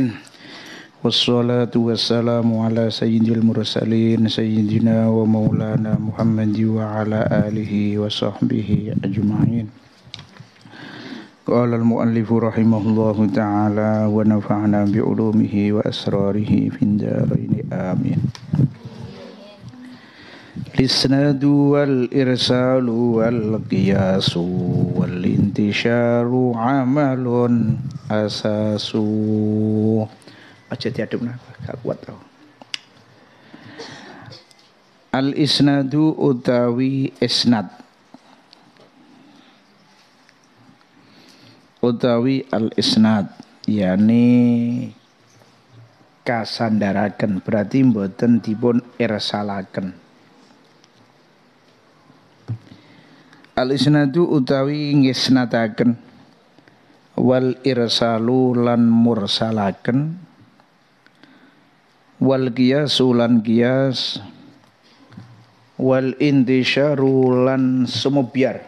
alamin Wassalatu wassalamu ala sayyidil mursalin Sayyidina wa maulana muhammadi wa ala alihi wa sahbihi ajma'in Qala al-muallifu rahimahullahu ta'ala Wa nafa'na bi'ulumihi wa asrarihi fin darini amin الإسناد والإرسال والقياس والانتشار عمل أساس Aja diaduk napa, gak kuat tau. Al isnadu utawi isnad. Utawi al isnad, yakni kasandaraken berarti mboten dipun irsalaken. al isnadu utawi ngisnataken wal irsalu lan mursalaken wal qiyasu lan qiyas wal intisyaru lan sumubyar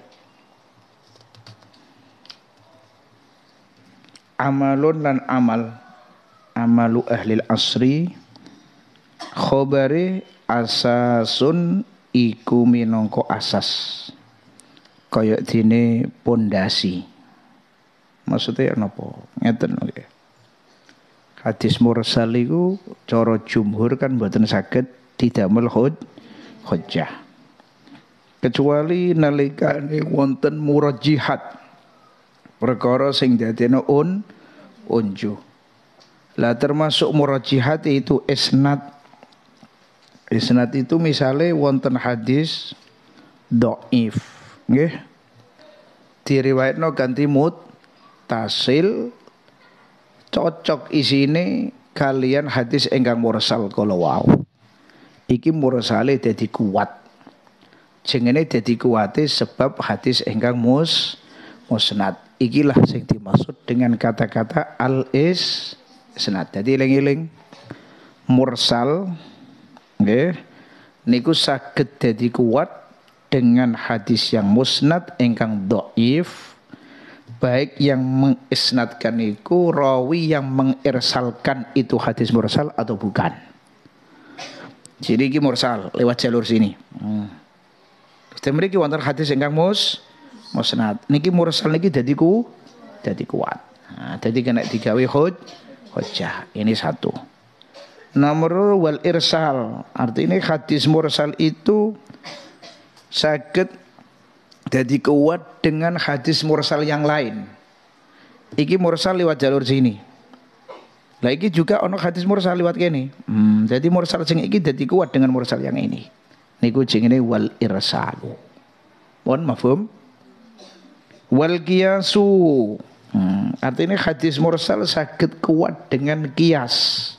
amalun lan amal amalu ahli asri khobari asasun iku minangka asas kaya ini pondasi. Maksudnya apa? Ngeten nggih. Ya. Hadis mursal itu coro jumhur kan buatan sakit tidak hud hujjah. Kecuali nalikane wonten murajihat perkara sing dadene un unju. Lah termasuk murajihat itu esnat, esnat itu misalnya wonten hadis do'if Nggih. Diriwayatno ganti mut tasil cocok isine kalian hadis enggang mursal kala wau. Iki mursale dadi kuat. Jengene dadi kuate sebab hadis enggang mus musnad. Ikilah sing dimaksud dengan kata-kata al is senat. Jadi eling mursal nggih niku saged dadi kuat dengan hadis yang musnad engkang do'if baik yang mengisnadkan itu rawi yang mengirsalkan itu hadis mursal atau bukan jadi ini mursal lewat jalur sini hmm. kita memiliki wonten hadis engkang mus musnad niki mursal niki jadi ku jadi kuat nah, jadi kena digawe hud hujah ini satu nomor wal irsal artinya hadis mursal itu sakit jadi kuat dengan hadis mursal yang lain. Iki mursal lewat jalur sini. Lah iki juga ono hadis mursal lewat kene. Hmm, jadi mursal sing iki jadi kuat dengan mursal yang ini. Niku ini wal irsal, Mohon mafhum? Wal kiasu. Hmm, artinya hadis mursal sakit kuat dengan kias.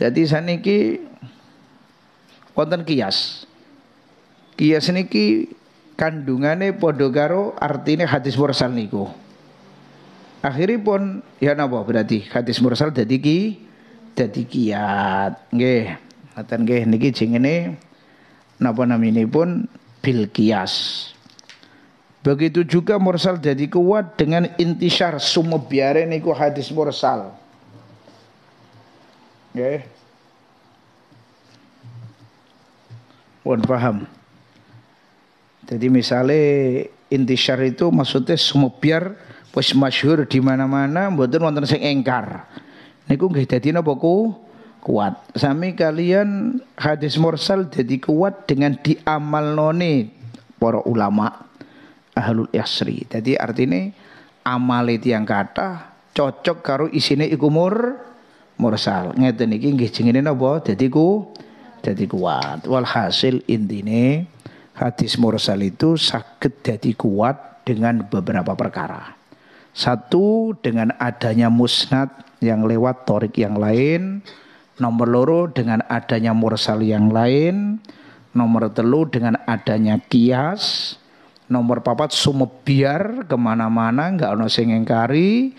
Jadi saniki konten kias kias niki kandungane podogaro karo hadis mursal niku. Akhiripun ya napa berarti hadis mursal jadi ki jadi kiat. Nggih. Ngaten nggih niki jengene napa pun bil kias. Begitu juga mursal jadi kuat dengan intisar biare niku hadis mursal. Nggih. Okay. Wan paham. Jadi misalnya intisar itu maksudnya semua biar wis masyhur di mana-mana mboten wonten sing engkar. Ini nggih dadi napa ku kuat. Sami kalian hadis mursal jadi kuat dengan diamal noni para ulama ahlul yasri. Jadi artinya amal itu yang kata cocok karo isine ikumur mursal. Ngeten iki nggih jengene napa jadi ku jadi kuat. Walhasil intine hadis mursal itu sakit jadi kuat dengan beberapa perkara. Satu dengan adanya musnad yang lewat torik yang lain. Nomor loro dengan adanya mursal yang lain. Nomor telu dengan adanya kias. Nomor papat sumebiar kemana-mana nggak ono sengengkari.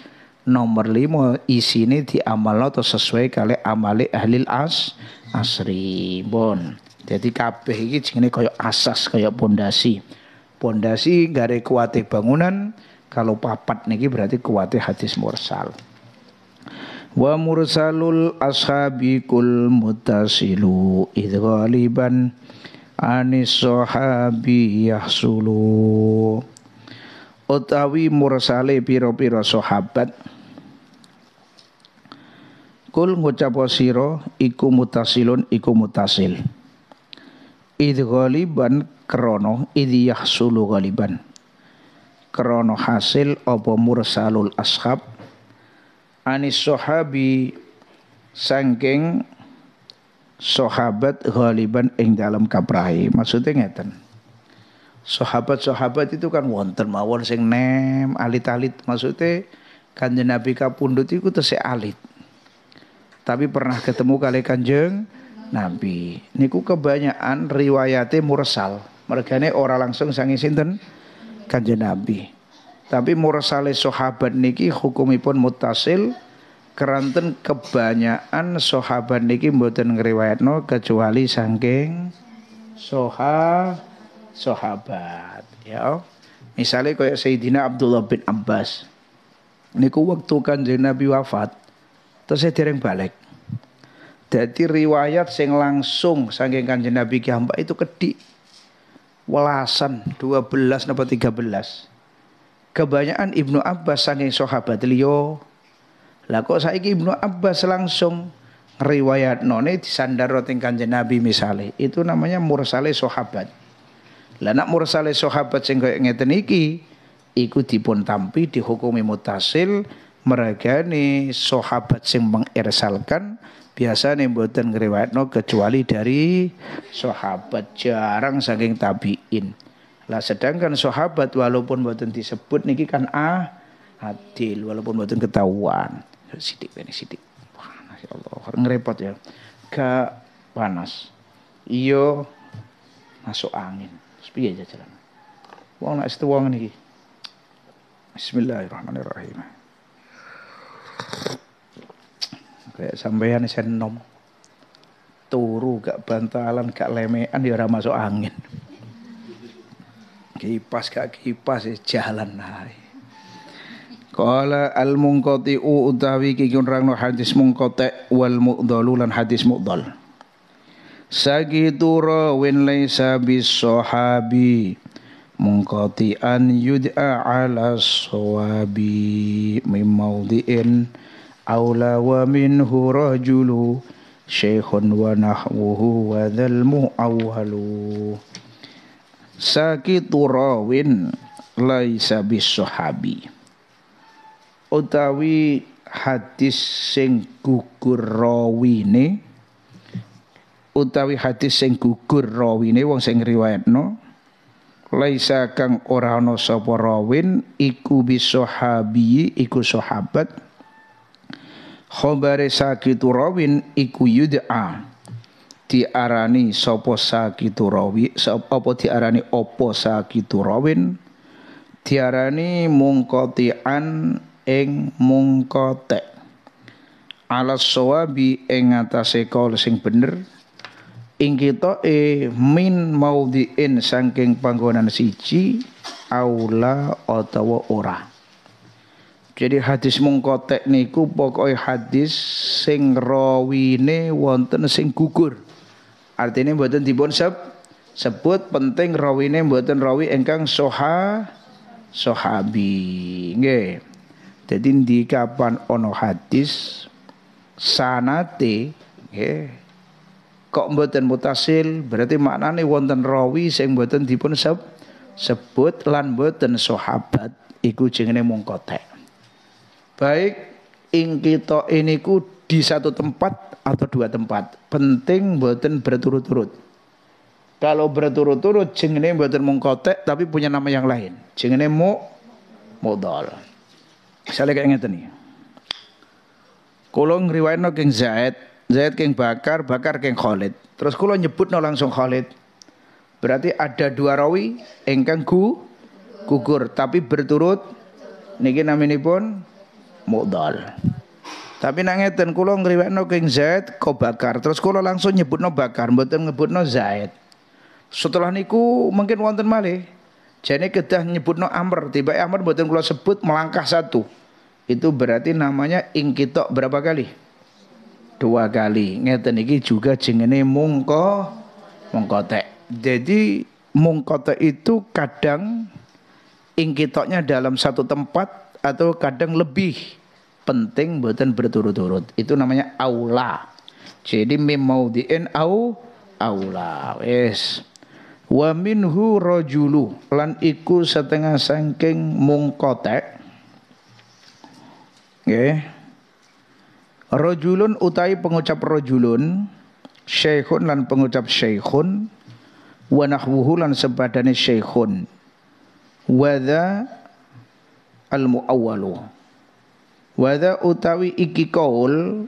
Nomor lima isi ini diamal atau sesuai kali amali ahli as asri. Bon. Jadi kabeh iki jenenge kaya asas, kaya pondasi. Pondasi gare kuate bangunan, kalau papat niki berarti kuate hadis mursal. Wa mursalul ashabi kul mutasilu id ghaliban anis sahabi yahsulu. Utawi mursale piro-piro sahabat Kul ngucapo siro iku mutasilun iku mutasil id ghaliban krono id yahsulu ghaliban krono hasil apa mursalul ashab anis sahabi sangking sahabat ghaliban ing dalam kaprahi maksudnya ngeten sahabat-sahabat itu kan wonten mawon sing nem alit-alit maksudnya kanjeng Nabi kapundut iku tesih alit tapi pernah ketemu kali kanjeng Nabi. Niku kebanyakan riwayate mursal. mereka Mergane ora langsung sangi sinten Kanjeng Nabi. Tapi mursale sahabat niki hukumipun mutasil keranten kebanyakan sahabat niki mboten ngriwayatno kecuali sangking soha sahabat ya. Misalnya kayak Sayyidina Abdullah bin Abbas. Niku waktu Kanjeng Nabi wafat terus saya dereng balik jadi riwayat sing langsung saking Kanjeng Nabi itu kedi itu dua belas 12 tiga belas Kebanyakan Ibnu Abbas saking sahabat liyo. Lah kok saiki Ibnu Abbas langsung riwayat none disandar roting Kanjeng Nabi misale. Itu namanya mursale sahabat. Lah nak mursale sahabat sing koyo ngeten iki iku dipun tampi dihukumi mutasil mereka nih sahabat sing mengersalkan biasa nih mboten ngriwayatno kecuali dari sahabat jarang saking tabiin lah sedangkan sahabat walaupun mboten disebut niki kan ah adil walaupun mboten ketahuan sidik ini sidik panas ya Allah ngerepot ya ke panas iyo masuk angin sepi aja jalan wong nak wong niki Bismillahirrahmanirrahim. Kayak sampean senom. Turu gak bantalan gak lemean ya ora masuk angin. Kipas gak kipas ya jalan hai Kala al u utawi ki ngrangno hadis munqati' wal mu'dhalu lan hadis mu'dhal. Sagitu rawin laisa bis sahabi an yud'a ala sawabi mim mawdi'in aula wa minhu rajulu syekhun wa nahwuhu wa dhal mu'awwalu sakitu rawin laisa bisuhabi utawi hadis sing gugur rawine utawi hadis sing gugur rawine wong sing riwayatno laisa kang ora ana sapa rawin iku bisuhabi iku sahabat khobare sakitu rawin iku yud'a diarani sapa sakitu rawi apa diarani apa sakitu rawin diarani mungkotian ing mungkote alas sawabi ing atase kaul sing bener ing e min maudiin saking panggonan siji aula atau ora jadi hadis mungkotek niku pokoknya hadis sing rawine wonten sing gugur. Artinya buatan dipun sep, sebut penting rawine buatan rawi engkang soha sohabi. Nge. Jadi di kapan ono hadis sanate nge. Kok buatan mutasil berarti maknane wonten rawi sing buatan dipun sep, sebut lan buatan sahabat iku jengene mungkotek. Baik ing kita ini ku di satu tempat atau dua tempat. Penting buatan berturut-turut. Kalau berturut-turut jengene buatan mengkotek tapi punya nama yang lain. Jengene mu modal. Misalnya kayak ngeten nih. riwayat no keng Zaid, Zaid keng Bakar, Bakar keng Khalid. Terus nyebut no langsung Khalid. Berarti ada dua rawi engkang ku gugur tapi berturut Nih niki pun modal. Tapi nang ngeten kula ngriwekno King Zaid kok bakar terus kula langsung nyebutno bakar mboten nyebutno Zaid. Setelah niku mungkin wonten malih jane kedah nyebutno Amr tiba Amr mboten kula sebut melangkah satu. Itu berarti namanya ingkitok berapa kali? Dua kali. Ngeten iki juga jengene mungko mungkotek. Jadi mungkotek itu kadang ingkitoknya dalam satu tempat atau kadang lebih penting buatan berturut-turut. Itu namanya aula. Jadi mim au aula. Wes. Wa minhu rajulu lan iku setengah sangking mungkotek. Nggih. Okay. Rajulun utai pengucap rajulun sheikhun lan pengucap sheikhun wa nahwuhu lan sebadane sheikhun Wadha al-muawwalu. Wada utawi iki kaul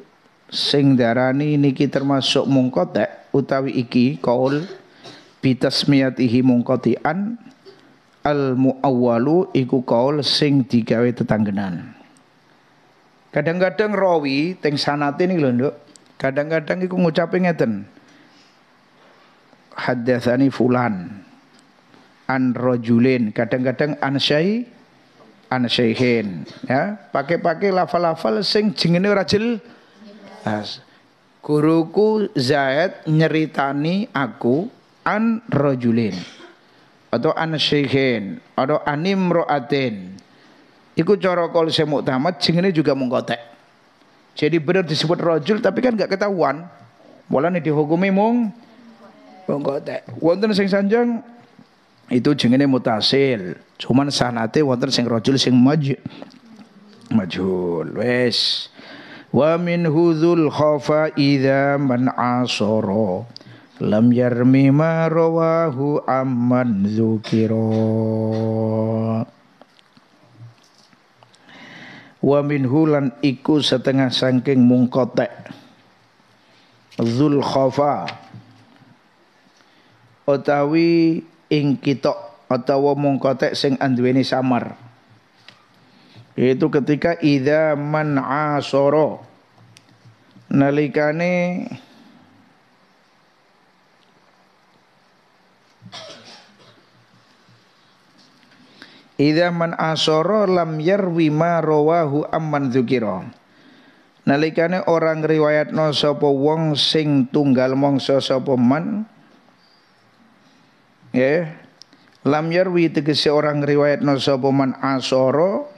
sing darani niki termasuk mungkotek utawi iki kaul bitasmiyatihi mungkotian al muawwalu iku kaul sing digawe tetanggenan. Kadang-kadang rawi teng sanate niki lho Kadang-kadang iku ngucape ngeten. Haddatsani fulan an rajulin, kadang-kadang an syai an syaihin ya pakai-pakai lafal-lafal sing jengene ora jelas guruku Zaid nyeritani aku an rojulin atau an syaihin atau roatin iku cara kol tamat jengene juga mengkotek jadi benar disebut rojul tapi kan nggak ketahuan Mulane dihukumi mung mengkotek. Wonten sing sanjang itu jenenge mutasil. Cuman sanate wonten sing rajul sing maj majhul. Wes. Wa min hudzul khafa idza man asara lam yarmi ma rawahu amman dzukira. Wa min hulan iku setengah saking mungkotek. Zul khafa. Otawi ing kitok atau mung kotek sing anduweni samar yaitu ketika idza man asoro nalikane Idza man asoro lam yarwi ma rawahu amman dzukira. Nalikane orang riwayatno sapa wong sing tunggal mangsa sapa man ya lam yarwi tegese orang riwayat no sapa man asoro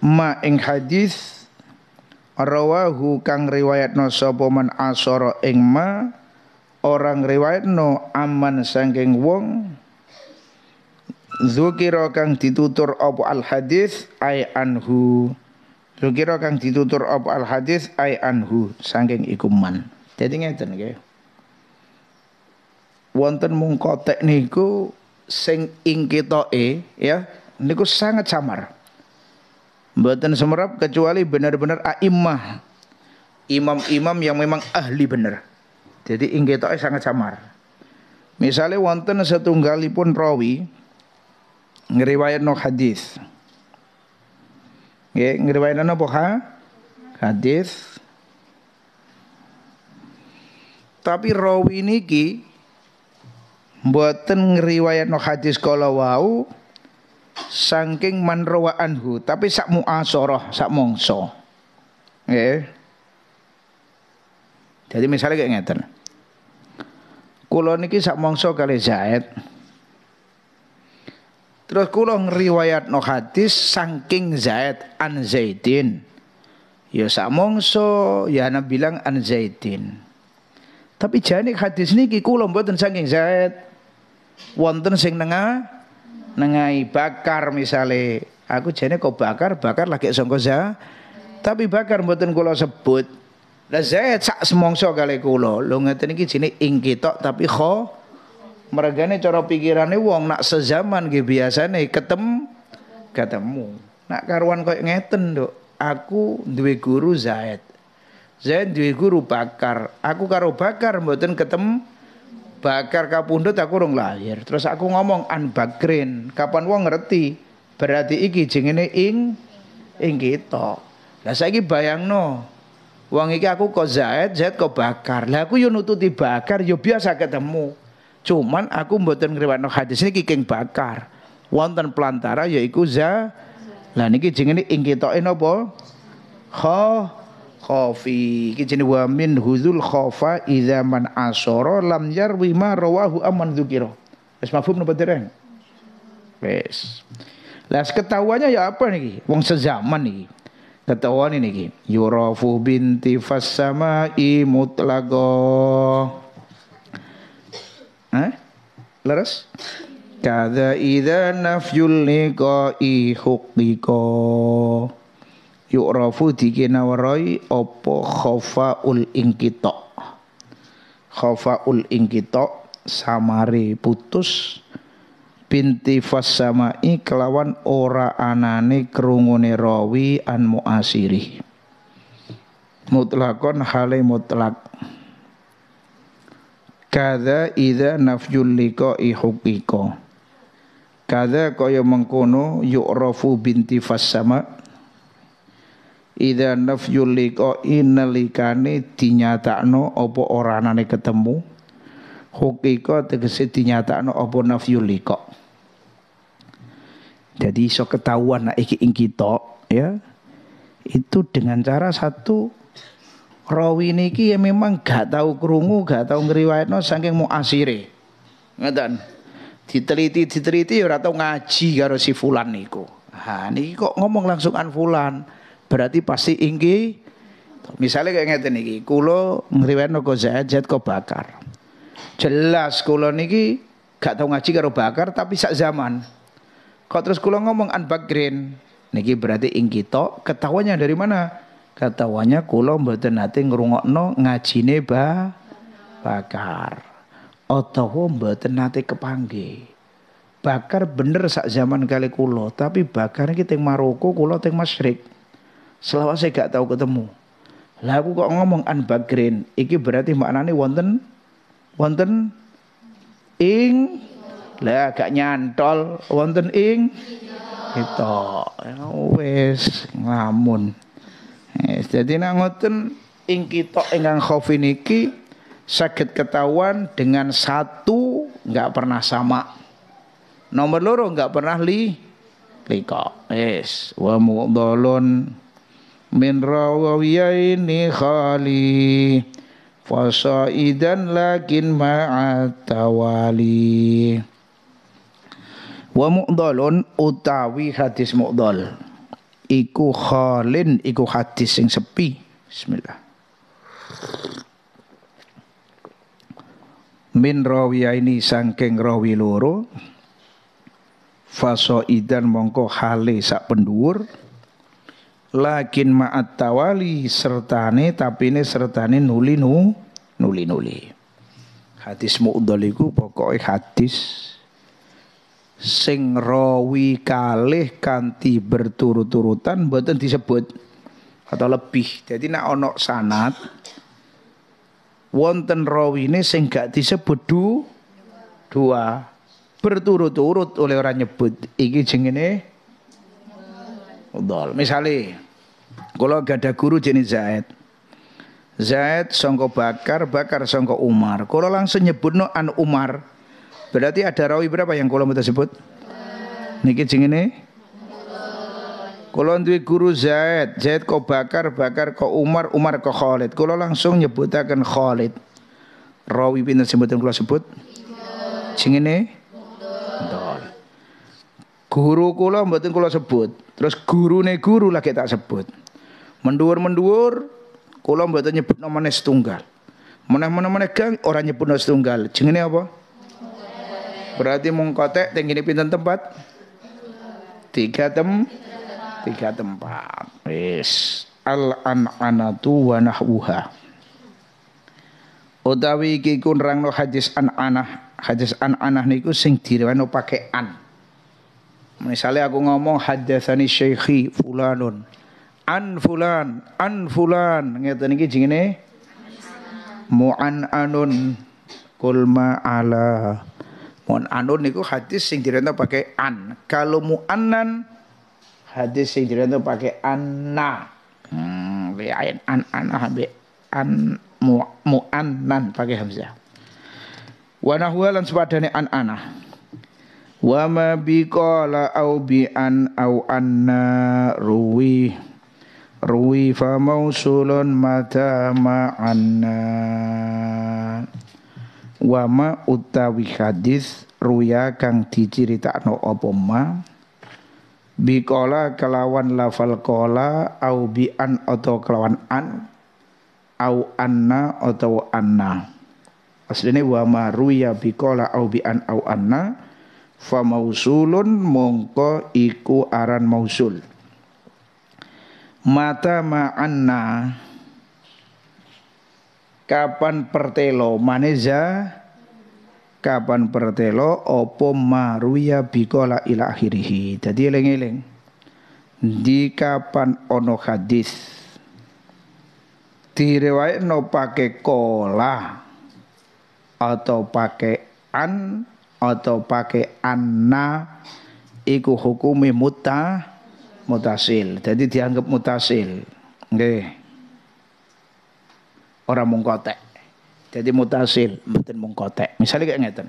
ma ing hadis rawahu kang riwayat no sapa man asoro ing ma orang riwayat no aman sangking wong Zukiro kang ditutur apa al hadis ay anhu. Zukiro kang ditutur apa al hadis ay anhu sangking ikuman. Jadi ngeten nggih wonten mungkotek niku sing ing e ya niku sangat samar. Mboten semerap kecuali benar-benar a'immah. Imam-imam yang memang ahli benar. Jadi ing e sangat samar. Misalnya wonten setunggalipun rawi no hadis. ya ngriwayat no ha? Hadis. Tapi rawi niki mboten no hadis kala wau saking manrawa anhu tapi sak muasoroh sak mongso nggih jadi misalnya kayak ngeten kula niki sak mongso kali zait, terus kula no hadis saking zait an zaitin, ya sak mongso ya ana bilang an zaitin, tapi jane hadis niki kula mboten saking zait wonten sing nengah nengai bakar misale aku jane kok bakar bakar lagi sangka za tapi bakar mboten kula sebut lah zaid sak semongso kali kula lo ngeten iki jenenge ing ketok tapi kho mergane cara pikirane wong nak sezaman nggih biasane ketem ketemu nak karuan koyo ngeten dok, aku duwe guru Zaid Zaid duwe guru Bakar aku karo Bakar mboten ketem Bakar kapundut aku rong lahir. Terus aku ngomong an bakrin. Kapan wong ngerti? Berarti iki jenenge ing ing kita. Lah saiki bayangno. Wong iki aku kok Zaid, Zaid kok Bakar. Lah aku yo nututi Bakar yo biasa ketemu. Cuman aku mboten ngriwakno hadis iki king Bakar. Wonten pelantara yaiku Za. Lah niki jenenge ing eno napa? Kha khafi iki jenenge wa min huzul khafa idza man asara lam yarwi ma rawahu amman dzikira wis mafhum napa dereng wis lah ketahuannya ya apa niki wong sezaman niki ketahuan ini ki yurafu binti fasamai mutlago eh leres kada idza nafyul liqa'i huqiqa yu'rafu khofa ul ingkito khofa ul ingkito samari putus binti i kelawan ora anane kerungune rawi an muasiri mutlakon hale mutlak kada ida nafjul liko ihukiko kada koyo mengkono yu'rafu binti fasama' Ida nafyul liqa'i nalikane dinyatakno apa oranane ketemu. Hukika tegese dinyatakno apa nafyul liqa'. Jadi iso ketahuan nek iki ing kita ya. Itu dengan cara satu rawi niki ya memang gak tahu krungu, gak tahu ngriwayatno saking muasire. Ngeten. Diteliti diteliti ya ora tau ngaji karo si fulan niku. Ha niki kok ngomong langsung an fulan berarti pasti inggi misalnya kayak ngerti niki kulo ngriwayatno ko zat ko Bakar jelas kulo niki gak tau ngaji karo Bakar tapi sak zaman kok terus kulo ngomong an green niki berarti inggi to ketawanya dari mana ketawanya kulo mboten nate ngrungokno ngajine ba Bakar atau mboten nate kepangge Bakar bener sak zaman kali kulo tapi bakarnya kita teng Maroko kulo teng Masyrik Selawat saya gak tahu ketemu. Lah aku kok ngomong an bagrin, iki berarti maknane wonten wonten ing lah gak nyantol wonten ing itu wes ngamun. Yes, jadi nak ngoten ing kita ingkang khofi niki sakit ketahuan dengan satu nggak pernah sama. Nomor loro nggak pernah li liko. Yes, wa mu'dolun min rawawiyaini khali fasaidan lakin ma'at tawali wa mu'dalun utawi hadis mu'dal iku khalin iku hadis sing sepi bismillah min rawiyaini sangking rawi loro fasaidan mongko hale sak pendur lakin ma'at tawali sertane tapi ini sertane nuli nu nuli nuli hadis mu'dhal iku pokoke hadis sing rawi kalih kanti berturut-turutan mboten disebut atau lebih jadi nak onok sanat wonten rawi sing gak disebut du, dua berturut-turut oleh orang nyebut iki jengene udol. Misale kula gadah guru jenis Zaid. Zaid songko Bakar, Bakar songko Umar. Kula langsung nyebutno an Umar. Berarti ada rawi berapa yang kula mau sebut? Niki ini Kula duwe guru Zaid, Zaid ko Bakar, Bakar ko Umar, Umar ko Khalid. Kula langsung nyebutaken Khalid. Rawi pinten sebutan kula sebut? Sing ini. Guru kula mboten kula sebut. Terus guru-ne guru lah kita sebut. Menduur-menduur kula mboten nyebut namanya setunggal. Meneh-meneh gang orang nyebut setunggal. ini apa? Berarti mengkotek tinggi ini pinter tempat? Tiga tem tiga tempat. Yes. al anatu wa nahwuha. Utawi kikun rangno hadis an-anah. Hadis an-anah niku sing direwano pakai an. -an. Misalnya aku ngomong haddatsani syekhi fulanun an fulan an fulan ngeten iki jenenge mu'an anun kul ma'ala mu'an anun niku hadis sing direnta pakai an kalau mu'annan hadis sing direnta pakai anna hmm ain an an ah, be an mu'annan pakai hamzah wa nahwa lan sepadane an anah wa ma au bi an au anna ruwi ruwi fa mausulun mata ma anna wa ma utawi hadis ruya kang diceritakno apa ma biqala kelawan lafal qala au bi an atau kelawan an au anna atau anna asline wa ma ruya biqala au bi an au anna fa mausulun mongko iku aran mausul mata ma anna kapan pertelo maneza kapan pertelo opo maruya bikola ila akhirihi jadi eling-eling di kapan ono hadis no pake kola atau pake an atau pakai anna iku hukumi muta mutasil. Jadi dianggap mutasil. Oke. Ora mung Jadi mutasil, mboten mungkotek misalnya kayak ngeten.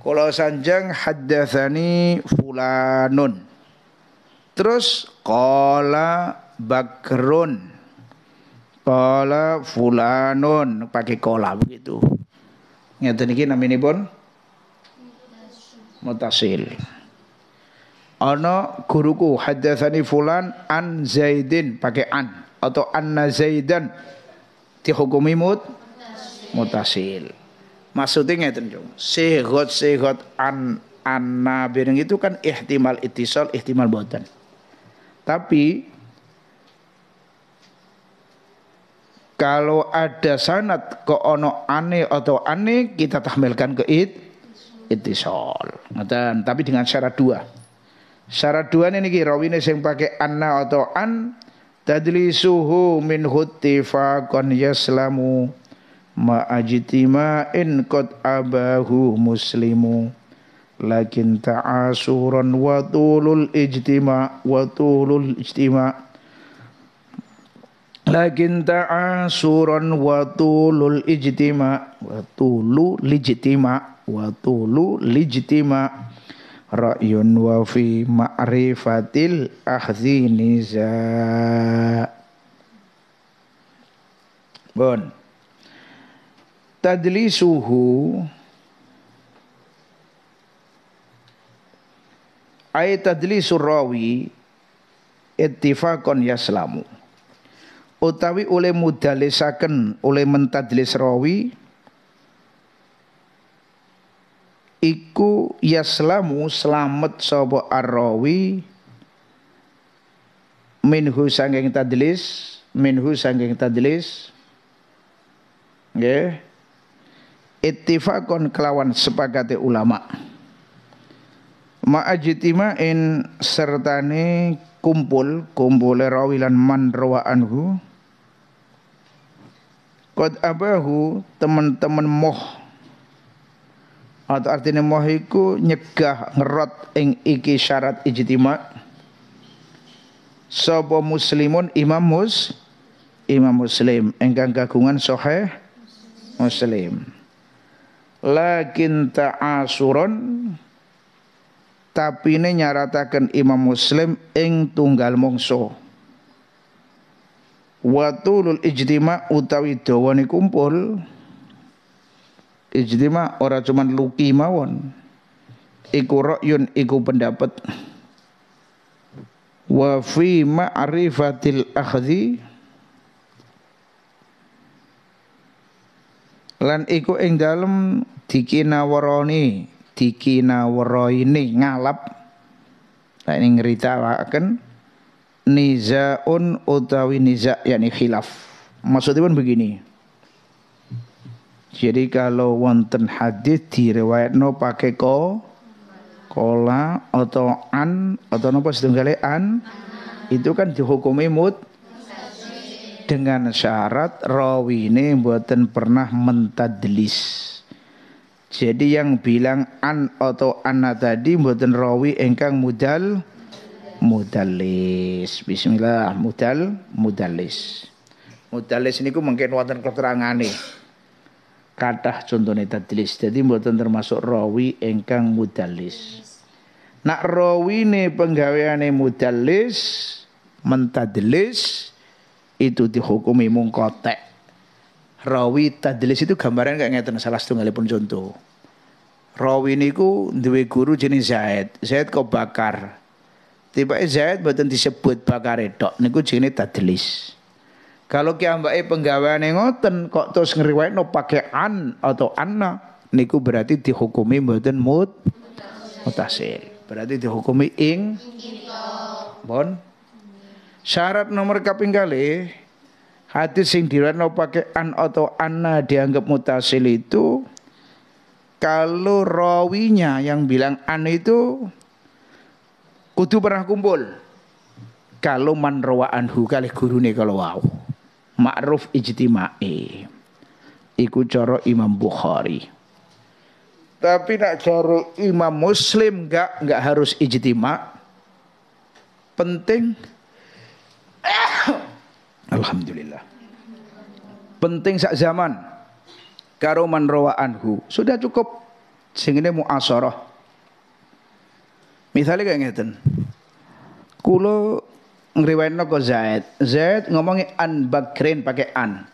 Kalau sanjang haddatsani fulanun. Terus qala bakrun. Qala fulanun pakai kola begitu. Ngeten iki pun bon? mutasil ana guruku hadatsani fulan an zaidin pakai an atau anna zaidan dihukumi mut mutasil maksudnya ngeten jung. Sehot sehot an anna bereng itu kan ihtimal ittisal ihtimal boten tapi kalau ada sanat ke ono ane atau ane kita tahmilkan ke it ittisal. Ngeten, tapi dengan syarat dua. Syarat dua ini niki rawine sing pakai anna atau an tadlisuhu min huttifaqan yaslamu ma in qad abahu muslimu lakin ta'asuran wa tulul ijtima wa tulul ijtima lakin ta'asuran wa tulul ijtima wa tulul ijtima wa tulu lijtima ra'yun wa fi ma'rifatil ahzi niza bon tadlisuhu ay tadlisur rawi ittifaqan yaslamu utawi oleh mudalisaken oleh mentadlis rawi iku yaslamu selamat sapa arrawi minhu sanging tadlis minhu sanging tadlis nggih yeah. ittifaqon kelawan sepakate ulama ma'ajitimain sertane kumpul kumpul rawi lan man rawa anhu abahu teman-teman moh atau artinya moh nyegah ngerot ing iki syarat ijtima sapa muslimun imam mus imam muslim engkang kagungan soheh muslim lakin ta'asurun tapi ini nyaratakan imam muslim ing tunggal mongso watulul ijtima utawi dawane kumpul ijtima ora cuman luki mawon iku ra'yun iku pendapat wa fi ma'rifatil akhdhi lan iku ing dalem dikinawaroni dikinawaroini ngalap nah ini akan nizaun utawi niza yakni khilaf maksudnya pun begini jadi kalau wonten hadis no pakai ko kola atau an atau nopo sedengkale an itu kan dihukumi imut dengan syarat rawi ini buatan pernah mentadlis. Jadi yang bilang an atau ana tadi buatan rawi engkang mudal mudalis. Bismillah mudal mudalis. Mudalis ini ku mungkin wonten nih kathah contone tadlis. jadi mboten termasuk rawi ingkang mudallis. Nak rawine penggaweane mudallis mentadlis itu dihukumi mungkotek. Rawi tadlis itu gambaran kayak ngeten salah satu pun contoh. Rawi niku duwe guru jenis Zaid. Zaid kau bakar. Tiba Zaid mboten disebut bakar edok niku jenis tadlis. Kalau ki ambake penggaweane ngoten kok terus ngriwayatno pakai an atau anna niku berarti dihukumi mboten mut mutasil. Berarti dihukumi ing bon. Syarat nomor kaping kali hadis sing no pakai an atau anna dianggap mutasil itu kalau rawinya yang bilang an itu kudu pernah kumpul kalau man rawa anhu kali gurune kalau wau. Wow ma'ruf ijtima'i. Iku cara Imam Bukhari. Tapi nak cara Imam Muslim enggak enggak harus ijtima. Penting Alhamdulillah. Penting sak zaman. Karo man anhu. Sudah cukup. Sing ini mu'asarah. Misalnya kayak ngeten. Kulo ngriwayatno ko Zaid. Zaid ngomongi an Bakrin pakai an.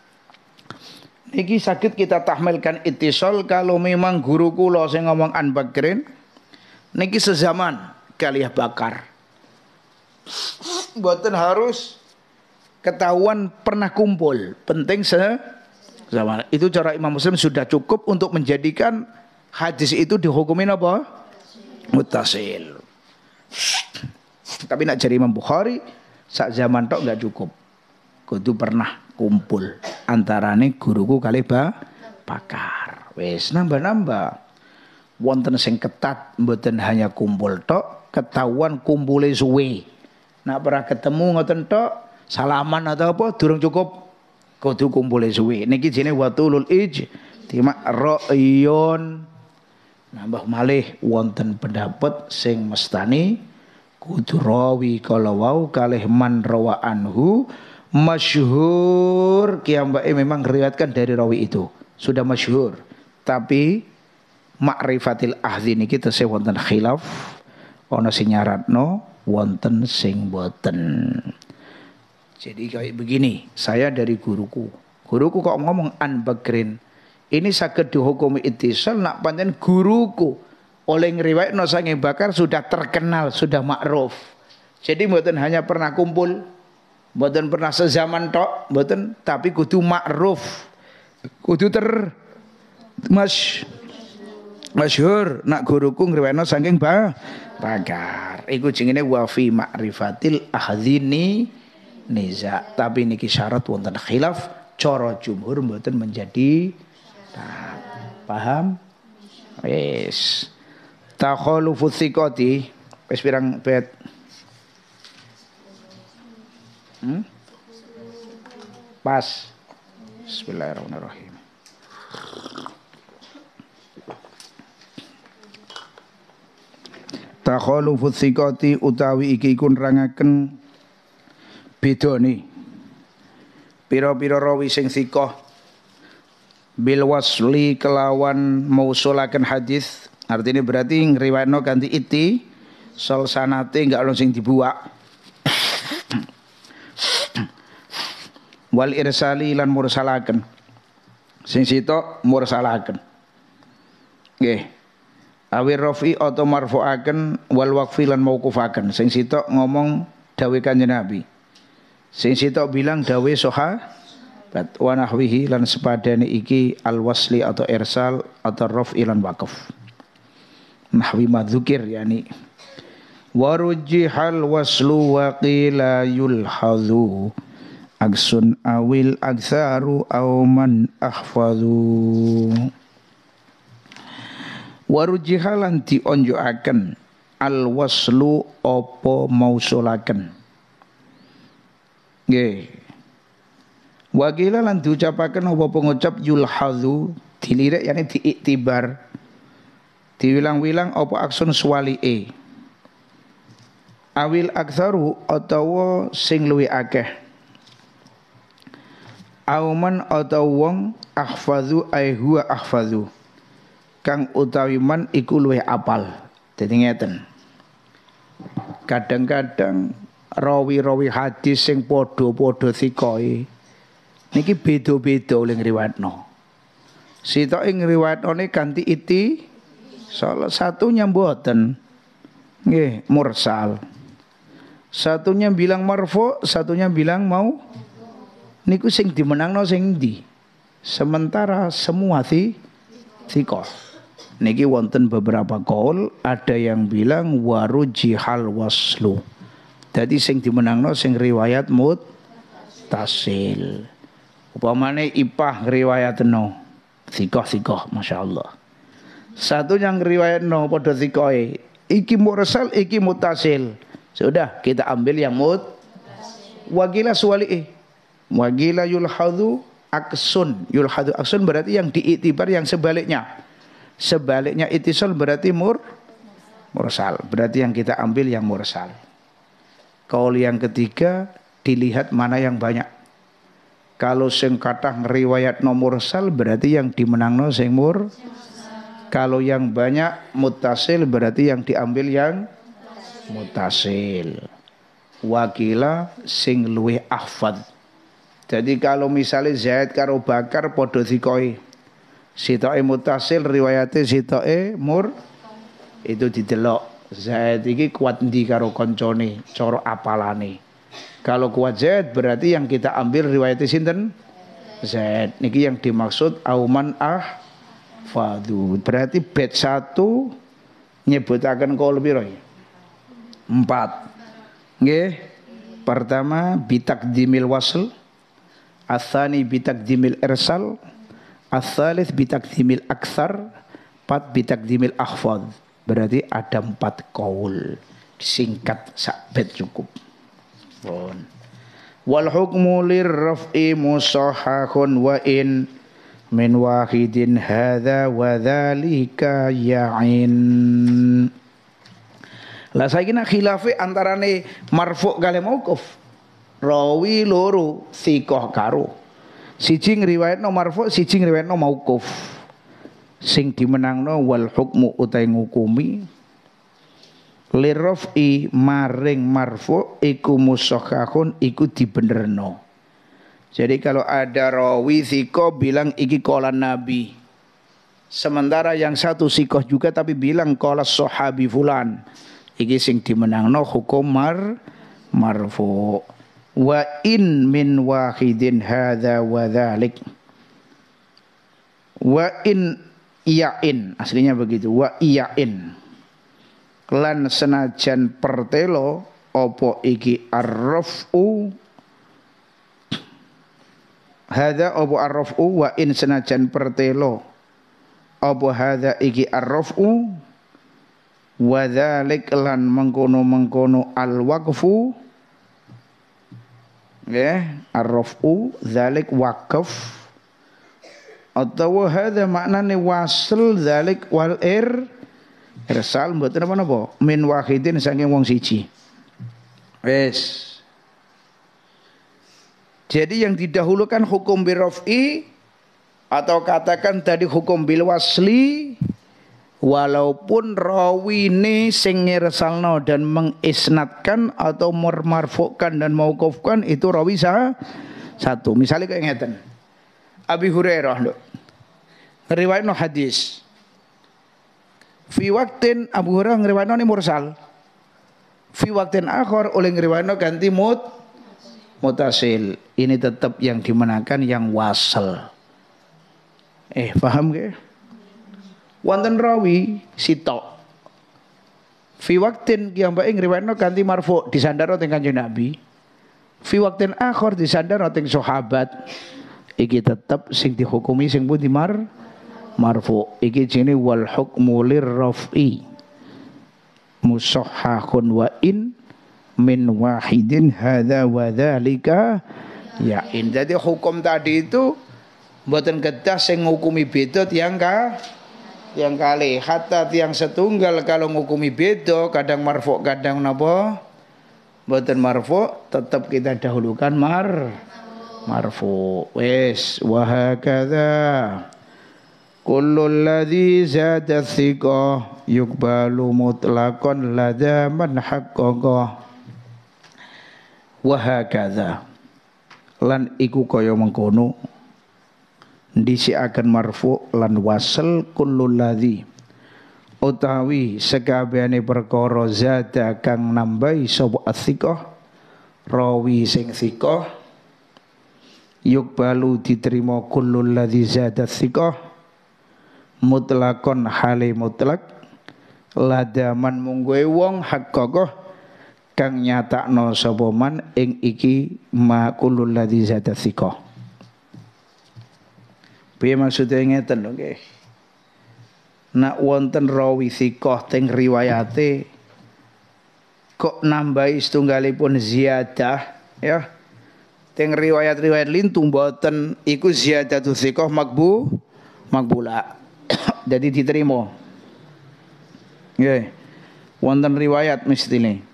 Niki sakit kita tahmilkan itisol kalau memang guru kula saya ngomong an Bakrin niki sezaman kali bakar. Buatan harus ketahuan pernah kumpul, penting se zaman. Itu cara Imam Muslim sudah cukup untuk menjadikan hadis itu dihukumin apa? Mutasil. Tapi nak cari Imam Bukhari sak zaman tok nggak cukup. Kudu pernah kumpul antarane guruku kali ba pakar. Wes nambah-nambah. Wonten sing ketat mboten hanya kumpul tok, ketahuan kumpule suwe. Nak pernah ketemu ngoten tok, salaman atau apa durung cukup. Kudu kumpule suwe. Niki jenenge watulul ij timah ra'yon nambah malih wonten pendapat sing mestani kudrawi rawi kalih man rawa anhu masyhur kiambake memang riwayatkan dari rawi itu sudah masyhur tapi makrifatil ahdi niki tesih wonten khilaf ana sing nyaratno wonten sing boten jadi kayak begini saya dari guruku guruku kok ngomong an bagrin ini sakit dihukumi itisal nak panjen guruku oleh no saking Bakar sudah terkenal, sudah makruf. Jadi mboten hanya pernah kumpul, mboten pernah sezaman tok, mboten tapi kudu makruf. Kudu ter mas masyhur nak guruku ngriwayatno saking ba Bakar. Iku jenenge wa fi ma'rifatil ahdini niza. Tapi niki syarat wonten khilaf cara jumhur mboten menjadi nah, paham? Yes. Takhalufu thiqati wis pirang bet. Hmm? Pas. Bismillahirrahmanirrahim. Takhalufu thiqati utawi iki iku nerangaken bedane pira-pira rawi sing thiqah bil wasli kelawan mausulaken hadis Artinya berarti ngriwayatno ganti iti sol enggak nggak sing dibuak. Wal irsali lan mursalaken. Sing sitok mursalaken. Nggih. Awir rofi atau marfuaken wal waqfi lan mauqufaken. Sing sitok ngomong dawe kanjeng Nabi. Sing sitok bilang dawe soha wa nahwihi lan sepadane iki al wasli atau irsal atau rofi lan waqf nahwi madzukir yani warujihal waslu wa qila yulhazu aksun awil aksaru aw man ahfazu warujihalan dionjoaken al waslu opo mausulaken nggih nanti diucapaken apa pengucap yulhazu dilirik yakni diiktibar diwilang-wilang apa aksun e awil aksaru utawa sing luwi akeh auman utawa wong ahfazu ai huwa ahfazu kang utawi man iku luwih apal dadi ngeten kadang-kadang rawi-rawi hadis sing podo podo sikoe niki bedo beda oleh ngriwatno sitoke ngriwatone ganti iti Salah satunya buatan, Nggih, mursal. Satunya bilang Marfo, satunya bilang mau niku sing dimenangno sing di. Sementara semua si, si thikoh. Niki wonten beberapa gol, ada yang bilang waru warujihal waslu. Jadi sing dimenangno sing riwayat mut tasil. Upamane ipah riwayat no, riwayatno. sikoh, masya Allah. Satu yang riwayat no pada tikoi Iki mursal, iki mutasil. Sudah kita ambil yang mut. Wagila suwali Wagila yulhadu aksun. Yulhadu aksun berarti yang diiktibar yang sebaliknya. Sebaliknya itisal berarti mur mursal. Berarti yang kita ambil yang mursal. Kaul yang ketiga dilihat mana yang banyak. Kalau sing kata ngriwayat nomor sal berarti yang dimenangno sing mur. Kalau yang banyak mutasil berarti yang diambil yang mutasil. Wakila sing luwe ahfad. Jadi kalau misalnya Zaid karo Bakar podo dikoi. sitoe mutasil riwayate sitoe mur itu didelok. Zaid iki kuat di karo koncone, coro apalane. Kalau kuat Zaid berarti yang kita ambil riwayatnya sinten? Zaid. Niki yang dimaksud auman ah fadu. Berarti bed satu nyebutakan kaul roy. Ya? Empat. Nggih. Pertama bitak dimil wasl, asani dimil Ersal, asalis bitak dimil aksar, empat dimil akhfad. Berarti ada empat kaul. Singkat sabet cukup. Bon. Wal hukmu lirraf'i musahahun wa in min wahidin hadza wa dzalika ya'in lah saiki nak khilafi antarane marfu kali mauquf rawi loro sikoh karo siji ngriwayatno marfu riwayat no maukuf. sing dimenangno wal hukmu utai ngukumi i maring marfu iku musokahun iku dibenerno jadi kalau ada rawi siko bilang iki kolan nabi. Sementara yang satu sikoh juga tapi bilang kola sohabi fulan. Iki sing dimenangno hukum mar marfu. Wa in min wahidin hadha wa dhalik. Wa in iyain. Aslinya begitu. Wa iyain. Lan senajan pertelo opo iki arrofu Hadza abu arrafu wa in senajan pertelo. Abu hadza iki arrafu wa dzalik lan mengkono-mengkono al waqfu ya yeah. arrafu dzalik waqf atau hadza maknane wasl dzalik wal ir irsal mboten apa-apa min wahidin saking wong siji wis jadi yang didahulukan hukum birof'i atau katakan tadi hukum bil wasli walaupun ini sing ngirsalno dan mengisnatkan atau mermarfokan dan mauqufkan itu rawi sah satu misalnya kayak ngeten Abi Hurairah lho riwayat no hadis fi waktin Abu Hurairah ngriwayatno ni mursal fi waktin akhor oleh ngriwayatno ganti mut mutasil. Ini tetap yang dimenangkan yang wasal. Eh, paham ke? Wonten rawi sitok. Fi waktin yang baik ngriwayatno ganti marfu disandar teng Kanjeng Nabi. Fi waktin akhir disandar teng sahabat. Iki tetap sing dihukumi sing pun dimar marfu. Iki jenis wal hukmu lirrafi. Musahhahun wa in min wahidin hadza wa dzalika in Jadi hukum tadi itu mboten kedah sing ngukumi beda tiang ka yang kali hatta tiang setunggal kalau ngukumi beda kadang marfu kadang napa mboten marfu tetap kita dahulukan mar marfu wis wa hakadha kullu alladhi zada thiqa yukbalu mutlaqan ladha man wahagaza lan iku kaya mengkono akan marfu lan wasal kullul utawi sekabehane perkoro zada kang nambahi sapa atsikoh rawi sing sikoh balu diterima kullul zada sikoh mutlakon hale mutlak ladaman mungguwe wong hak kokoh kang nyatakno sapa man ing iki makulul ladzi zata thiqah piye maksude ngeten lho nggih nak wonten rawi thiqah teng riwayate kok nambahi setunggalipun ziyadah ya teng riwayat-riwayat lintung boten iku ziyadatu thiqah makbu makbula jadi diterima nggih wonten riwayat mesti mestine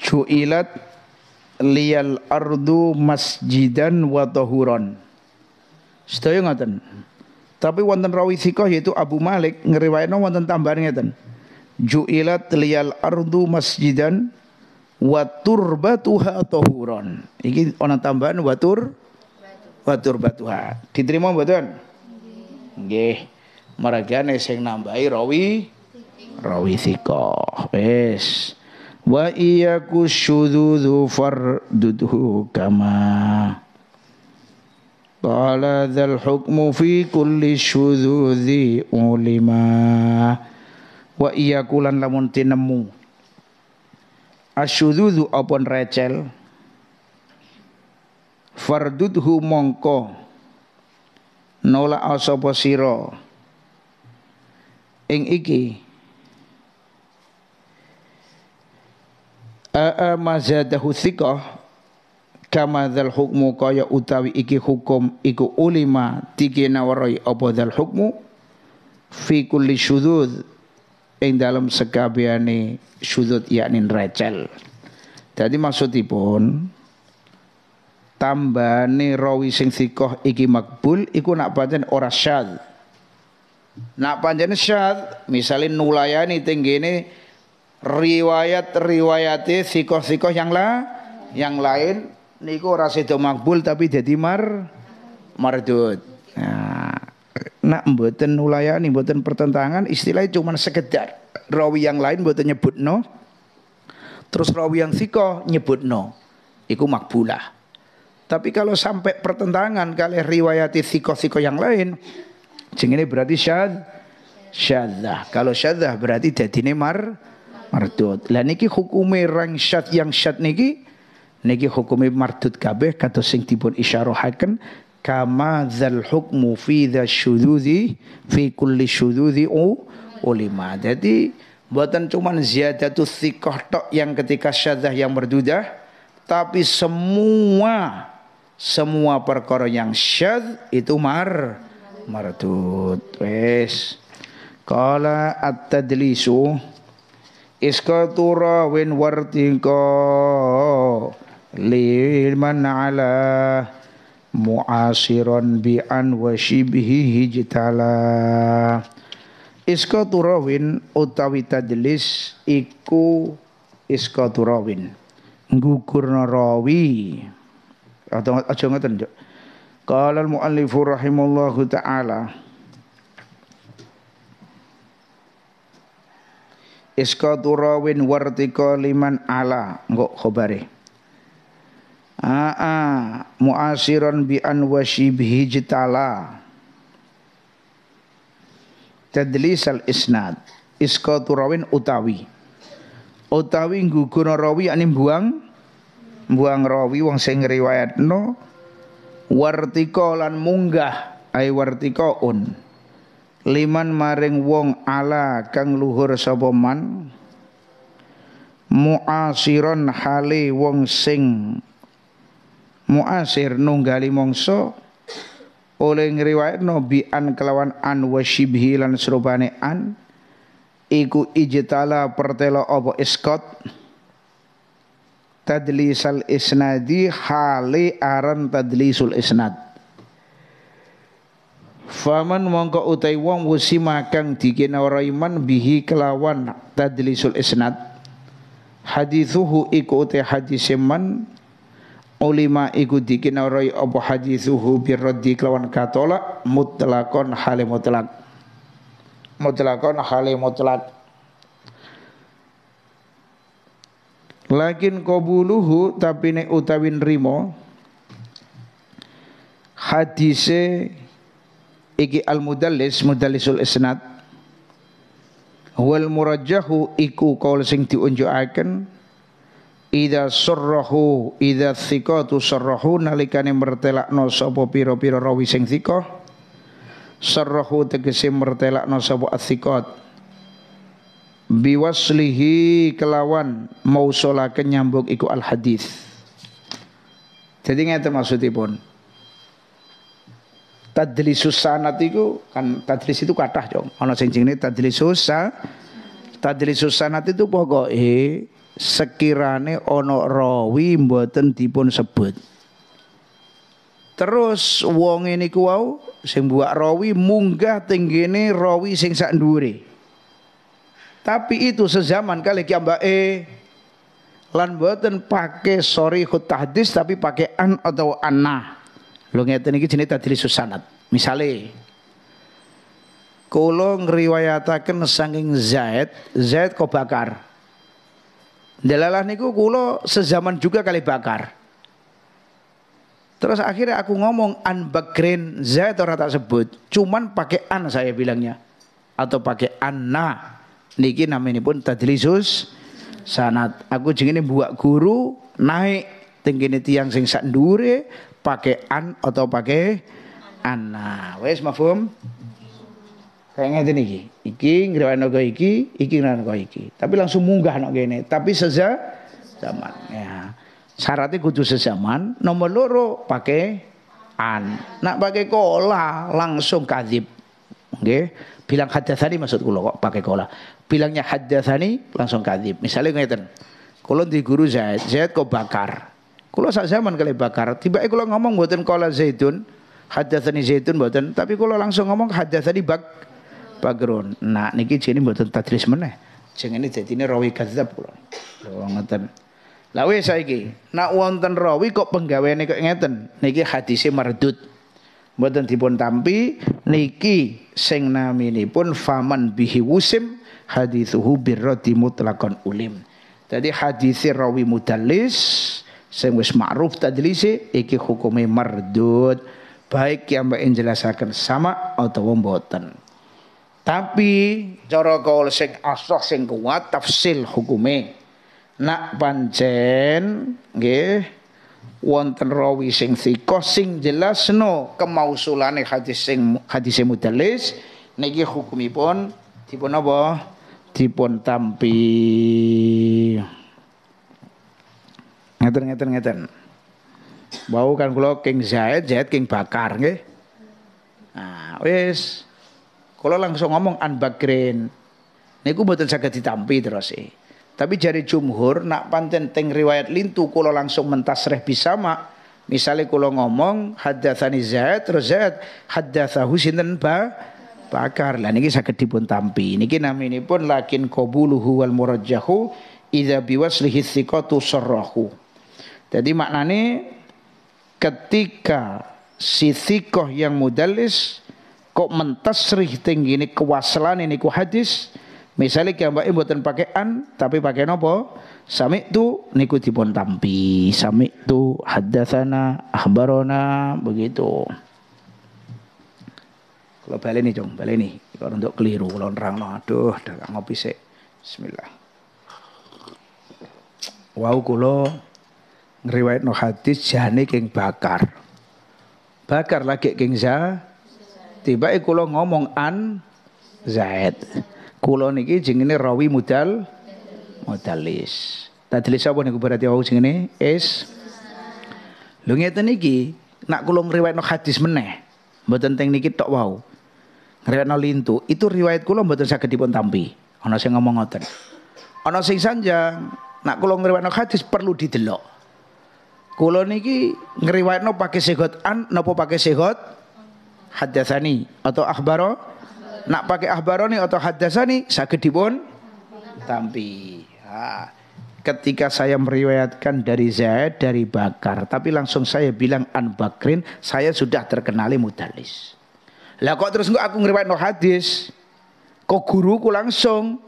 Cu'ilat liyal ardu masjidan wa tahuron. Sedaya ngoten. Tapi wonten rawi sikoh yaitu Abu Malik ngeriwayatno wonten tambahan ngeten. Ju'ilat liyal ardu masjidan wa turbatuha tahuron. Iki ana tambahan wa tur wa turbatuha. Diterima mboten? Nggih. Maragane sing nambahi rawi rawi sikoh. Wis wa iyyaku syududhu fardudhu kama qala dhal hukmu fi kulli syududhi ulima wa iyyaku lan lamun tinemu Asyududhu apun recel fardudhu mongko nolak asopo siro ing iki mazadahu thiqah kama dal hukmu kaya utawi iki hukum iku ulima dikena nawaroi apa dal hukmu fi kulli syudud yang dalam sekabiane syudud yakni recel jadi maksudipun Tambani rawi sing sikoh iki makbul iku nak pancen ora syad nak pancen syad misale nulayani ini riwayat-riwayate sikoh-sikoh yang la yang lain niku ora sedo makbul tapi jadi mar mardud. Nah, nak mboten ulayani mboten pertentangan istilahnya cuma sekedar rawi yang lain mboten nyebutno terus rawi yang sikoh nyebutno iku makbulah. Tapi kalau sampai pertentangan kali riwayat siko-siko yang lain ini berarti syad syadzah. Kalau syadzah berarti dadine mar mardut. Lah niki hukume rang syad yang syad niki niki hukume mardut kabeh kados sing dipun isyarahaken kama zal hukmu fi syudzi fi kulli u ulima. Jadi buatan cuman ziyadatu tsikoh tok yang ketika syadah yang merdudah tapi semua semua perkara yang syad itu mar mardut. Wes. Kala at-tadlisu iskatu rawin wartiqa liman ala muasiron bi'an wa shibhihi jitala iskatu rawin utawi tadlis iku iskatu rawin gugurna rawi atau aja ngoten Qala al muallifu rahimallahu ta'ala Iskatu rawin wartika liman ala Ngok khabare Aa muasiran bi an washibhi jitala Tadlis al isnad Iskatu rawin utawi Utawi nggugurna rawi ani buang buang rawi wong sing riwayatno wartika lan munggah ay wartikaun liman maring wong ala kang luhur sapa man muasiron hale wong sing muasir nunggali mongso oleh ngriwayatno bi an kelawan an wa syibhi lan serupane an iku ijtala pertela apa iskot tadlisal isnadi hale aran tadlisul isnad Faman mongko utai wong wusi makang dikena ora bihi kelawan tadlisul isnad. Hadithuhu iku utai hadisiman ulima iku dikena ora apa hadithuhu birraddi kelawan katola mutlakon hale mutlak. Mutlakon hale mutlak. Lakin kobuluhu tapi ne utawin rimo hadise iki al mudallis mudallisul isnad wal murajjahu iku qaul sing diunjukaken Ida sarrahu ida thiqatu sarrahu nalikane mertelakno sapa pira-pira rawi sing thiqah sarrahu tegese mertelakno sapa athiqat biwaslihi kelawan mausolaken nyambung iku al hadis jadi ngeten maksudipun tadlisus sanat itu kan tadlis itu katah jong ana sing jenenge tadlisus sa tadlisus sanat itu pokoke sekirane ono rawi mboten dipun sebut terus wong ini ku wau sing buat rawi munggah tenggene rawi sing sak ndure tapi itu sezaman kali kiambae Eh, lan mboten pakai sorry tahdis tapi pakai an atau anah Lo ngerti ini jenis tadlisus susanat. Misale Kulo ngeriwayatakan sanging Zaid, Zaid kok bakar. Delalah niku kulo sezaman juga kali bakar. Terus akhirnya aku ngomong an bakrin Zaid orang tak sebut, cuman pakai an saya bilangnya atau pakai anna. Niki namanya pun sus sanat. Aku jengini buat guru naik tenggene tiang sing sak ndure pakai an atau pakai ana. Wes mafhum? Kayak ngeten iki. Iki ngriwayatno go iki, iki ngriwayatno go iki. Tapi langsung munggah nok kene. Tapi seja zaman. Ya. Syaratnya kudu sejaman, nomor loro pakai an. Nak pakai kola langsung kadib. oke Okay. Bilang hadatsani maksud kula kok pakai kola. Bilangnya hadatsani langsung kadib. Misalnya ngeten. Kalau di guru Zaid, Zaid kok bakar. Kalau sak zaman kali bakar, tiba kalau ngomong buatan kola zaitun hadatsani zaitun buatan. tapi kalau langsung ngomong hadatsani Bak bagron. Nah niki jenenge mboten tadlis ini jadi ini rawi kadzab kula. Lho oh, ngoten. lawe wis saiki, nak wonten rawi kok penggaweane kok ngeten. Niki hadise mardud. Mboten dipun tampi niki sing naminipun faman bihi wusim hadithuhu birradi mutlakon ulim. Jadi hadisi rawi mudallis sing wis ma'ruf tadlise iki hukume mardud baik yang mbak jelasaken sama atau mboten tapi cara kaul sing asah sing kuat tafsil hukume nak pancen nggih wonten rawi sing thika sing jelasno kemausulane hadis sing hadis mudallis niki hukumipun dipun apa dipun tampi ngeten ngeten ngeten bau kan kalau King Zaid Zaid King Bakar nggih Ah wis kalau langsung ngomong an bakrin niku mboten saged ditampi terus sih. E. tapi jari jumhur nak panten teng riwayat lintu kalau langsung mentasreh bisa mak. misalnya kula ngomong haddatsani Zaid terus Zaid haddatsahu sinten ba bakar lah niki saged dipun tampi niki pun, lakin qabuluhu wal murajjahu ida biwaslihi thiqatu sarrahu jadi maknanya ketika si thikoh yang mudalis kok mentasrih tinggi ini kewaslan ini ku hadis misalnya ibu pakai an, tapi pakai nopo sami itu niku dipun tampi sami itu hadasana ahbarona begitu kalau balik nih dong, balik nih kalau untuk keliru kalau nerang no aduh udah ngopi sih bismillah wow kulo Riwayat hadis jane king bakar. Bakar lagi king za. Tiba ikulo ngomong an Zaid. kulo niki ini rawi mudal mudalis. Tadlis apa niku berarti wau ini is lu ngerti niki nak kula riwayat hadis meneh. Mboten teng niki tok wau. riwayat lintu, itu riwayat kula mboten saged dipun tampi. Ana sing ngomong ngoten. Ana sing sanjang, nak kula riwayat hadis perlu didelok. Kulo niki no pakai sehat an po pakai sehat hadasani atau ahbaro, nak pakai nih atau hadasani sakit dibon tampi. Ha. Ketika saya meriwayatkan dari Zaid dari Bakar, tapi langsung saya bilang An Bakrin, saya sudah terkenali mutalis. Lah kok terus nggak aku ngeriwayatno hadis? Kok guruku langsung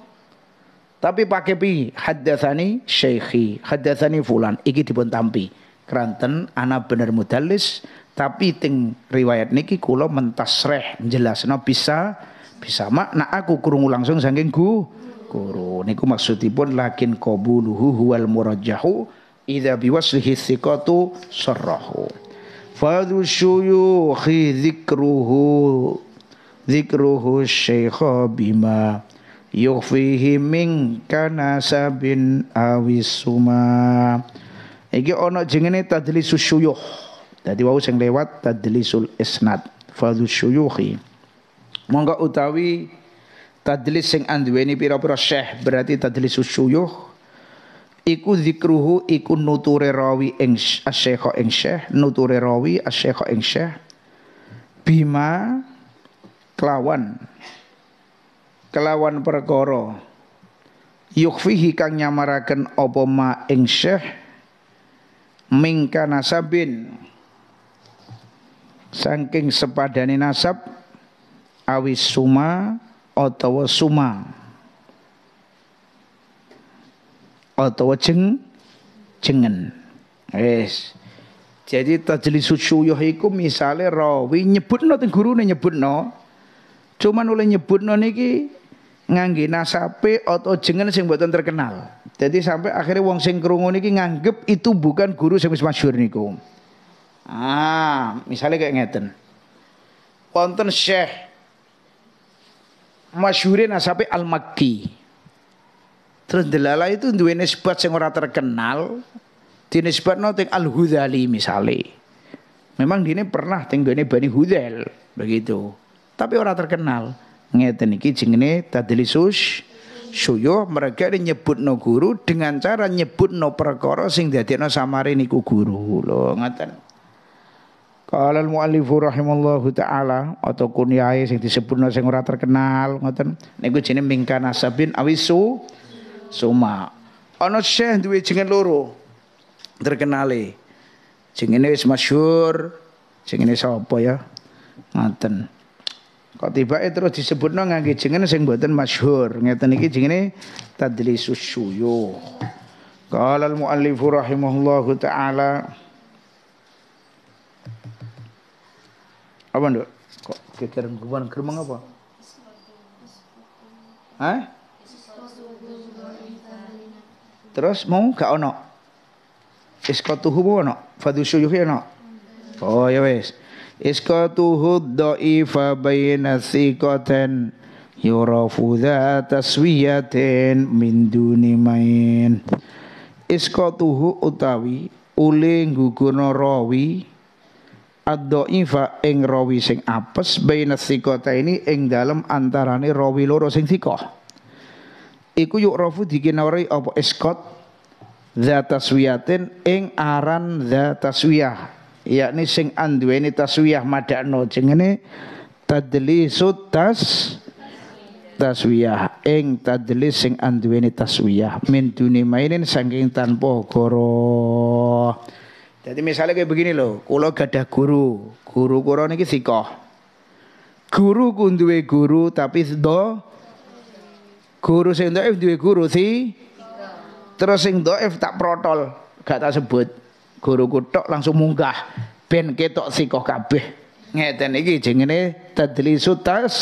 tapi pakai pi hadasani syekhi, hadasani fulan, iki dibon tampil. Kranten ana bener mudalis tapi ting riwayat niki kula mentasreh jelasno bisa bisa makna aku kurungu langsung saking ku guru niku maksudipun lakin qabuluhu huwal murajjahu idza biwaslihi thiqatu Fadu fadhu syuyukhi dzikruhu dzikruhu syaikha bima yukhfihi min kanasabin awis suma' Iki ono jengene tadlisus syuyuh. Dadi wau sing lewat tadlisul isnad fadhu syuyuhi. Monggo utawi tadlis sing anduweni pira-pira syekh berarti tadlisus syuyuh iku zikruhu iku nuture rawi ing asyekha ing syekh nuture rawi asyekha ing syekh bima kelawan kelawan perkara yukfihi kang nyamaraken apa ma ing syekh mingka nasabin saking sepadane nasab awis suma atau suma atau jeng jengen yes. jadi tajlis syuyuh iku misale rawi nyebutno teng gurune nyebutno cuman oleh nyebutno niki ngangge nasabe atau jengen sing mboten terkenal jadi sampai akhirnya wong sing krungu niki nganggep itu bukan guru sing wis masyhur niku. Ah, misalnya kayak ngeten. Wonten Syekh masyhure nasabe Al-Makki. Terus delala itu duwe nisbat sing ora terkenal, dinisbatno teng al hudzali misalnya. Memang ini pernah teng Bani Hudel begitu. Tapi orang terkenal. Ngeten iki jenenge tadilisus suyuh mereka nyebut no guru dengan cara nyebut no perkara sing dadekno samare niku guru lo ngaten Qala al-muallifu rahimallahu taala atau kunyae sing no sing ora terkenal ngoten niku jenenge mingka nasabin awisu suma ana syekh duwe jeneng loro terkenale ini wis masyhur ini sapa ya Ngaten Kok itu terus disebut nong ngaji jengen sing buatan masyhur. Ngeten iki tadli tadlisus syuyuh. kalau al muallif rahimahullahu taala Apa ndak? Kok kekeran kuban keremeng apa? Hah? Terus mau gak ono? Iskotuhu ono? Fadusuyuhi ono? Oh ya wes. Iskotuhu doiva baina sikoten Yurafu taswiyatin min duni main Iskotuhu utawi ule ngguguna rawi ad-dhaifa ing rawi sing apes baina sikota ini ing dalem antarane rawi loro sing sikoh iku yuk rafu dikinori apa iskot zat taswiyatin ing aran zat taswiyah yakni sing anduweni taswiyah madakno jengene tadlisut tas taswiyah ing tadlis sing anduweni taswiyah min duni mainin saking tanpa goro jadi misalnya kayak begini loh kula gadah guru guru kula niki sikoh guru ku guru tapi do guru sing doif guru si terus sing doif tak protol gak tak sebut Guru kutok langsung munggah ben ketok sikoh kabeh ngeten iki jenenge tadlisu tas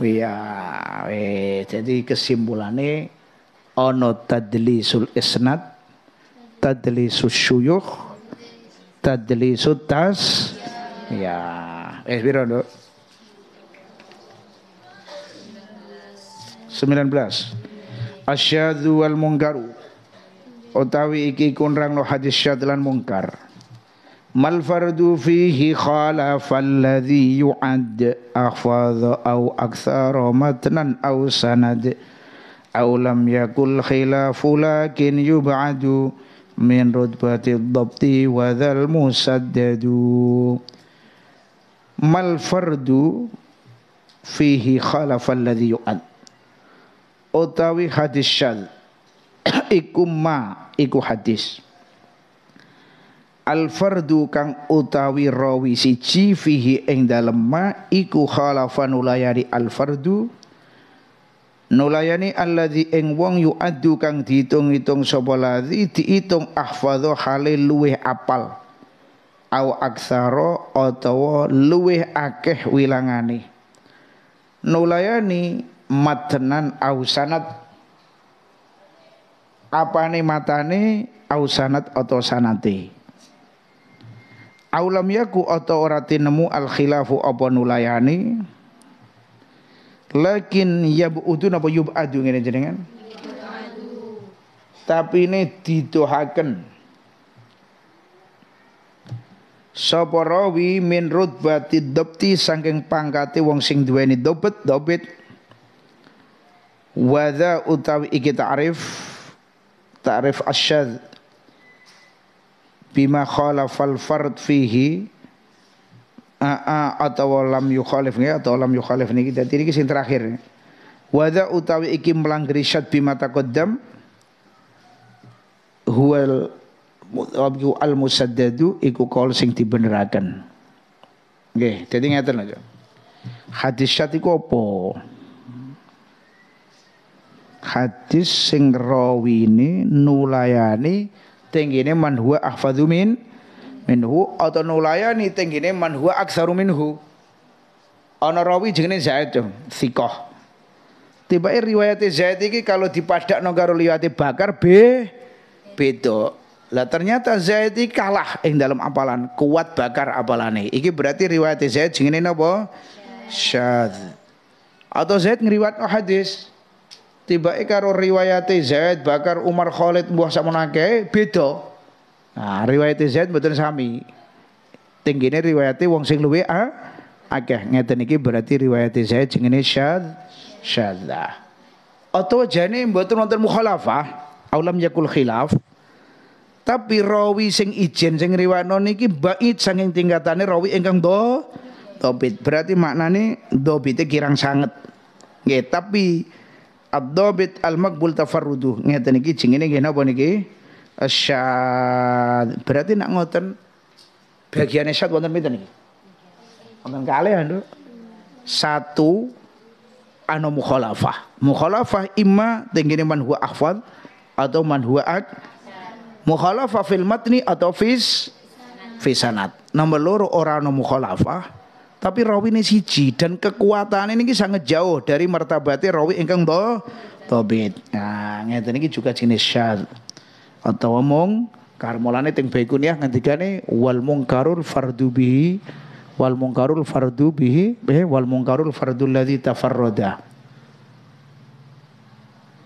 Iya, jadi kesimpulannya ono tadlisul isnad, tadlisul syuyuh, tadlisul tas. Ya, wis pira dok. 19. Asyadu wal mungkaru. utawi iki kunrang no hadis syad lan mungkar mal fardu fihi khalafa alladhi yu'ad akhfadha au aktsara matnan au sanad au lam yakul khilafu lakin yub'adu min rutbati dhabti wa dhal musaddadu mal fardu fihi khalafa alladhi yu'ad utawi hadis syad iku ma iku hadis al fardu kang utawi rawi siji fihi ing dalem ma iku khalafa nulayani al fardu nulayani alladzi ing wong yuaddu kang diitung-itung sapa ladzi diitung ahfadhu hale luweh apal au aksara atau luweh akeh wilangane nulayani matnan au sanad apa nih nih au sanat atau sanati? aulam yaku atau orati tinemu al khilafu apa nulayani lakin ya napa apa adu ngene jenengan tapi ini didohakan Soporawi rawi min rutbati dobti sangking pangkati wong sing duweni dobet dobet wadha utawi iki ta'rif ta'rif asyad bima khalafal fard fihi aa atau lam yukhalif ya atau lam yukhalif niki dadi niki sing terakhir wada utawi iki melanggeri syad bima taqaddam huwal al musaddadu iku kaul sing dibeneraken nggih dadi ngeten aja hadis syad iku apa hadis sing rawine nulayani tinggine man huwa ahfadzu minhu atau nulayani tinggine man huwa aksaru minhu ana rawi jenenge Zaid sikoh tiba riwayat Zaid iki kalau dipadak karo riwayat Bakar B beda lah ternyata Zaid iki kalah ing dalam apalan kuat Bakar apalane iki berarti riwayat Zaid jenenge napa syadz atau Zaid ngriwat hadis Tiba karo riwayate Zaid Bakar Umar Khalid buah sakmenake beda. Nah, riwayate Zaid mboten sami. Tinggine riwayate wong sing ah? akeh. Ngeten iki berarti riwayate Zaid jenenge syad syadzah. Atau jane mboten wonten mukhalafah, aulam yakul khilaf. Tapi rawi sing ijen sing riwayatno niki bait sanging tingkatane rawi ingkang do dobit. Berarti maknane dobite kirang sangat. Nggih, tapi ad dabit al-maqbul tafarrudu ngeten iki jenenge nggih napa niki asyad berarti nak ngoten bagian asyad wonten niki wonten kalih satu anu mukhalafah mukhalafah imma tenggene man huwa ahfad atau man huwa ak mukhalafah fil matni atau fis fisanat nomor loro ora anu mukhalafah tapi rawi ini siji dan kekuatan ini sangat jauh dari martabatnya rawi ingkang to tobit. Nah, ini juga jenis syad. Atau omong karmolane ting baikun ya ngendikane wal mungkarul fardu bihi wal mungkarul fardu bihi eh, wal mungkarul fardu ladhi tafarroda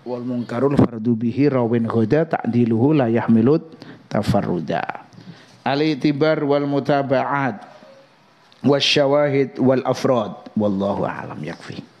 Wal mungkarul fardu bihi rawin huda ta'diluhu la yahmilut tafarruda. Al-itibar wal mutaba'at والشواهد والافراد والله اعلم يكفي